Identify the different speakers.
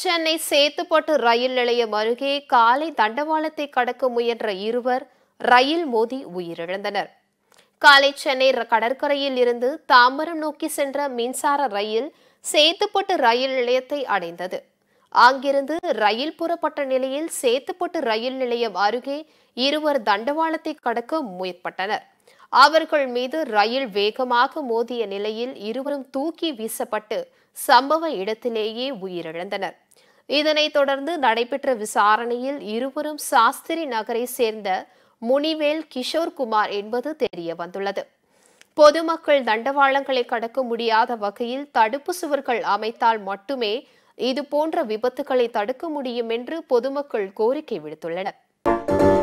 Speaker 1: சென்னை சேத்துப்பட்டு ரயில் நிலையம் அருகே காலை தண்டவாளத்தை கடக்க முயன்ற இருவர் ரயில் மோதி உயிரிழந்தனர் காலை சென்னை கடற்கரையில் இருந்து தாம்பரம் நோக்கி சென்ற மின்சார ரயில் சேத்துப்பட்டு ரயில் நிலையத்தை அடைந்தது அங்கிருந்து ரயில் புறப்பட்ட நிலையில் சேத்துப்பட்டு ரயில் நிலையம் அருகே இருவர் தண்டவாளத்தை கடக்க முயற்பட்டனர் அவர்கள் மீது ரயில் வேகமாக மோதிய நிலையில் இருவரும் தூக்கி வீசப்பட்டு சம்பவ இடத்திலேயே உயிரிழந்தனர் இதனைத் தொடர்ந்து நடைபெற்ற விசாரணையில் இருவரும் சாஸ்திரி நகரை சேர்ந்த முனிவேல் கிஷோர்குமார் என்பது தெரிய வந்துள்ளது பொதுமக்கள் தண்டவாளங்களை கடக்க முடியாத வகையில் தடுப்பு சுவர்கள் அமைத்தால் மட்டுமே இதுபோன்ற விபத்துகளை தடுக்க முடியும் என்று பொதுமக்கள் கோரிக்கை விடுத்துள்ளனர்